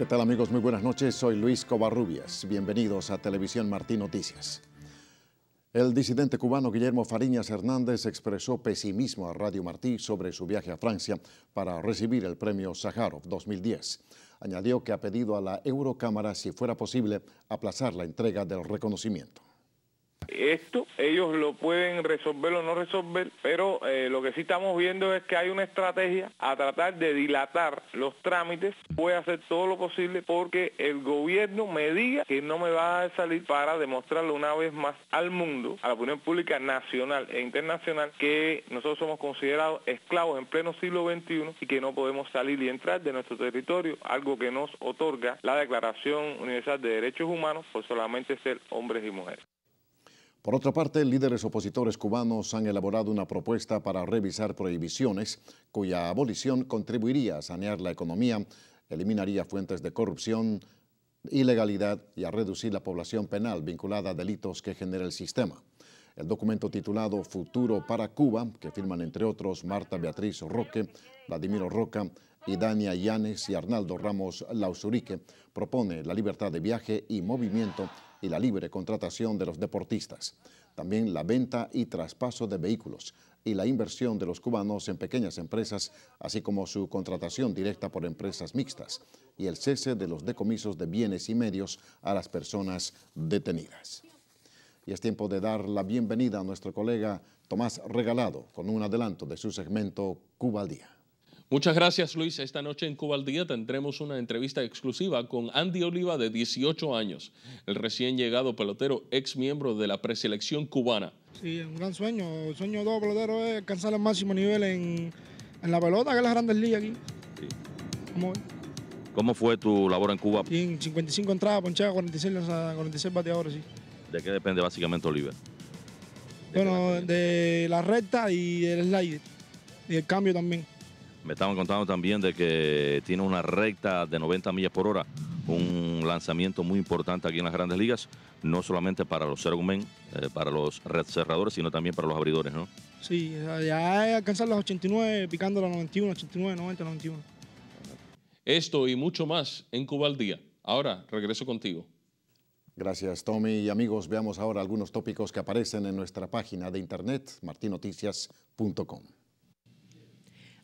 ¿Qué tal amigos? Muy buenas noches. Soy Luis Covarrubias. Bienvenidos a Televisión Martín Noticias. El disidente cubano Guillermo Fariñas Hernández expresó pesimismo a Radio Martí sobre su viaje a Francia para recibir el premio Sájarov 2010. Añadió que ha pedido a la Eurocámara, si fuera posible, aplazar la entrega del reconocimiento. Esto ellos lo pueden resolver o no resolver, pero eh, lo que sí estamos viendo es que hay una estrategia a tratar de dilatar los trámites. Voy a hacer todo lo posible porque el gobierno me diga que no me va a salir para demostrarlo una vez más al mundo, a la opinión pública nacional e internacional, que nosotros somos considerados esclavos en pleno siglo XXI y que no podemos salir y entrar de nuestro territorio, algo que nos otorga la Declaración Universal de Derechos Humanos por solamente ser hombres y mujeres. Por otra parte, líderes opositores cubanos han elaborado una propuesta para revisar prohibiciones cuya abolición contribuiría a sanear la economía, eliminaría fuentes de corrupción, ilegalidad y a reducir la población penal vinculada a delitos que genera el sistema. El documento titulado Futuro para Cuba, que firman entre otros Marta Beatriz Roque, Vladimiro Roca, y Dania Llanes y Arnaldo Ramos Lausurique propone la libertad de viaje y movimiento y la libre contratación de los deportistas. También la venta y traspaso de vehículos y la inversión de los cubanos en pequeñas empresas, así como su contratación directa por empresas mixtas y el cese de los decomisos de bienes y medios a las personas detenidas. Y es tiempo de dar la bienvenida a nuestro colega Tomás Regalado con un adelanto de su segmento Cuba al Día. Muchas gracias Luis. Esta noche en Cuba al Día tendremos una entrevista exclusiva con Andy Oliva de 18 años, el recién llegado pelotero ex miembro de la preselección cubana. Sí, un gran sueño. El sueño de todo pelotero es alcanzar el máximo nivel en, la pelota, que es la grande ligas aquí. Sí. ¿Cómo, fue tu labor en Cuba? en 55 entradas, ponchada 46, 46 bateadores, sí. ¿De qué depende básicamente Oliva? bueno, de la recta y el slider. Y el cambio también. Me estaban contando también de que tiene una recta de 90 millas por hora, un lanzamiento muy importante aquí en las grandes ligas, no solamente para los sergumen, eh, para los red cerradores, sino también para los abridores, ¿no? Sí, ya alcanzar las 89, picando las 91, 89, 90, 91. Esto y mucho más en Cuba al Día. Ahora regreso contigo. Gracias, Tommy. Y amigos, veamos ahora algunos tópicos que aparecen en nuestra página de internet martinoticias.com.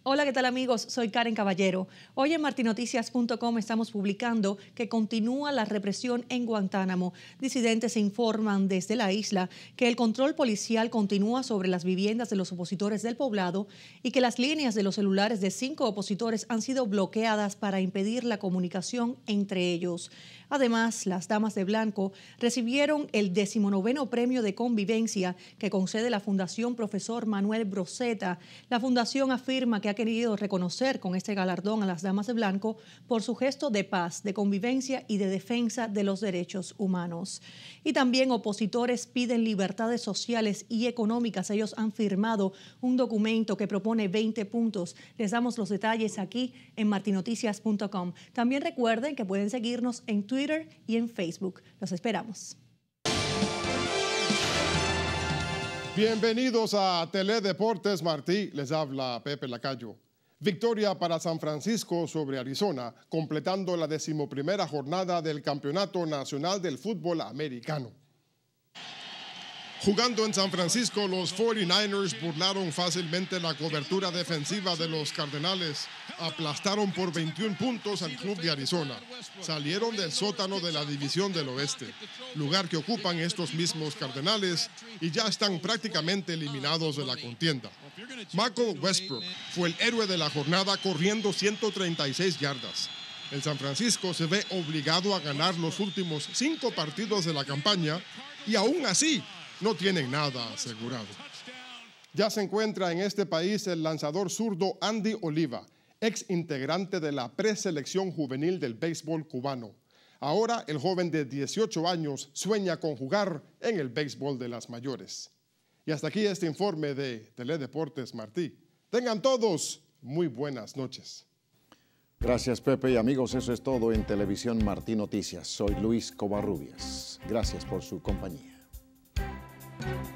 Hola, ¿qué tal amigos? Soy Karen Caballero. Hoy en martinoticias.com estamos publicando que continúa la represión en Guantánamo. Disidentes informan desde la isla que el control policial continúa sobre las viviendas de los opositores del poblado y que las líneas de los celulares de cinco opositores han sido bloqueadas para impedir la comunicación entre ellos. Además, las damas de blanco recibieron el decimonoveno premio de convivencia que concede la Fundación Profesor Manuel Broseta. La fundación afirma que ha querido reconocer con este galardón a las damas de blanco por su gesto de paz, de convivencia y de defensa de los derechos humanos. Y también opositores piden libertades sociales y económicas. Ellos han firmado un documento que propone 20 puntos. Les damos los detalles aquí en martinoticias.com. También recuerden que pueden seguirnos en Twitter y en Facebook. Los esperamos. Bienvenidos a Teledeportes Martí, les habla Pepe Lacayo. Victoria para San Francisco sobre Arizona, completando la decimoprimera jornada del Campeonato Nacional del Fútbol Americano. Jugando en San Francisco, los 49ers burlaron fácilmente la cobertura defensiva de los Cardenales. Aplastaron por 21 puntos al club de Arizona. Salieron del sótano de la división del oeste, lugar que ocupan estos mismos Cardenales y ya están prácticamente eliminados de la contienda. Michael Westbrook fue el héroe de la jornada corriendo 136 yardas. El San Francisco se ve obligado a ganar los últimos cinco partidos de la campaña y aún así no tienen nada asegurado. Ya se encuentra en este país el lanzador zurdo Andy Oliva, ex integrante de la preselección juvenil del béisbol cubano. Ahora el joven de 18 años sueña con jugar en el béisbol de las mayores. Y hasta aquí este informe de Teledeportes Martí. Tengan todos muy buenas noches. Gracias Pepe y amigos, eso es todo en Televisión Martí Noticias. Soy Luis Covarrubias. Gracias por su compañía. thank you